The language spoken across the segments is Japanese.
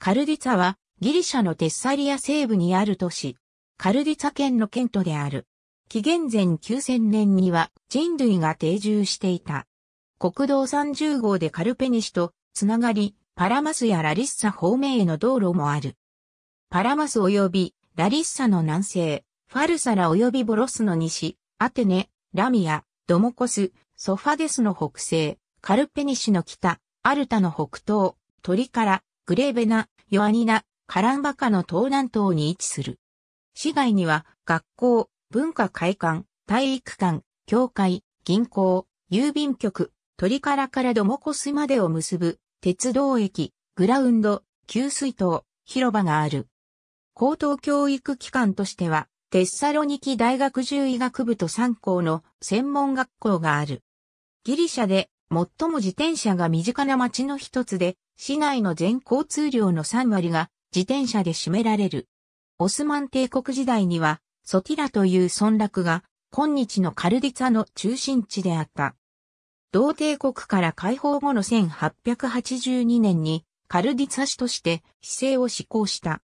カルディツァはギリシャのテッサリア西部にある都市、カルディツァ県の県都である。紀元前9000年には人類が定住していた。国道30号でカルペニシとつながり、パラマスやラリッサ方面への道路もある。パラマス及びラリッサの南西、ファルサラ及びボロスの西、アテネ、ラミア、ドモコス、ソファデスの北西、カルペニシの北、アルタの北東、トリカラ、グレーベナ、ヨアニナ、カランバカの東南東に位置する。市街には学校、文化会館、体育館、教会、銀行、郵便局、鳥からからドモコスまでを結ぶ鉄道駅、グラウンド、給水塔、広場がある。高等教育機関としては、テッサロニキ大学獣医学部と3校の専門学校がある。ギリシャで最も自転車が身近な街の一つで、市内の全交通量の3割が自転車で占められる。オスマン帝国時代には、ソティラという村落が、今日のカルディツァの中心地であった。同帝国から解放後の1882年に、カルディツァ市として市政を施行した。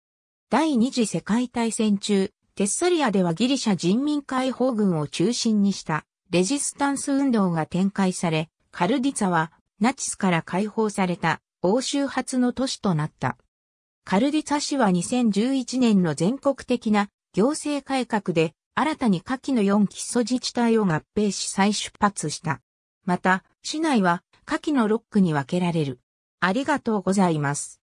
第二次世界大戦中、テッサリアではギリシャ人民解放軍を中心にしたレジスタンス運動が展開され、カルディツァはナチスから解放された欧州初の都市となった。カルディツァ市は2011年の全国的な行政改革で新たに下記の4基礎自治体を合併し再出発した。また、市内は下記の6区に分けられる。ありがとうございます。